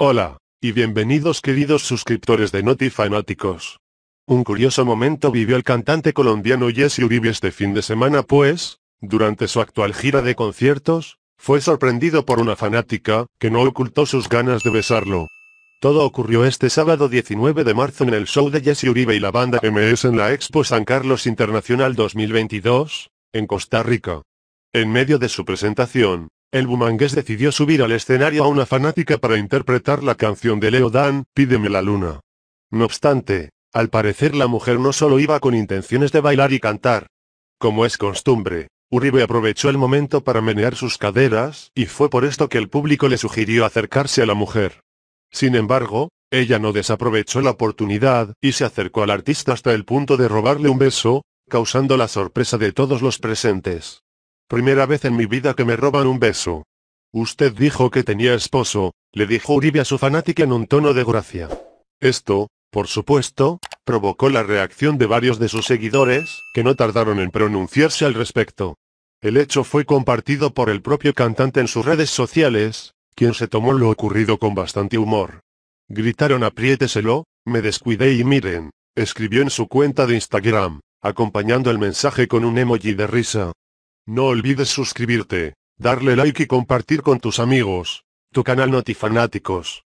Hola, y bienvenidos queridos suscriptores de NotiFanáticos. Un curioso momento vivió el cantante colombiano Jesse Uribe este fin de semana pues, durante su actual gira de conciertos, fue sorprendido por una fanática, que no ocultó sus ganas de besarlo. Todo ocurrió este sábado 19 de marzo en el show de Jesse Uribe y la banda MS en la Expo San Carlos Internacional 2022, en Costa Rica. En medio de su presentación, el Bumangués decidió subir al escenario a una fanática para interpretar la canción de Leo Dan, Pídeme la luna. No obstante, al parecer la mujer no solo iba con intenciones de bailar y cantar. Como es costumbre, Uribe aprovechó el momento para menear sus caderas, y fue por esto que el público le sugirió acercarse a la mujer. Sin embargo, ella no desaprovechó la oportunidad, y se acercó al artista hasta el punto de robarle un beso, causando la sorpresa de todos los presentes. Primera vez en mi vida que me roban un beso. Usted dijo que tenía esposo, le dijo Uribe a su fanática en un tono de gracia. Esto, por supuesto, provocó la reacción de varios de sus seguidores, que no tardaron en pronunciarse al respecto. El hecho fue compartido por el propio cantante en sus redes sociales, quien se tomó lo ocurrido con bastante humor. Gritaron apriéteselo, me descuidé y miren, escribió en su cuenta de Instagram, acompañando el mensaje con un emoji de risa. No olvides suscribirte, darle like y compartir con tus amigos. Tu canal Notifanáticos.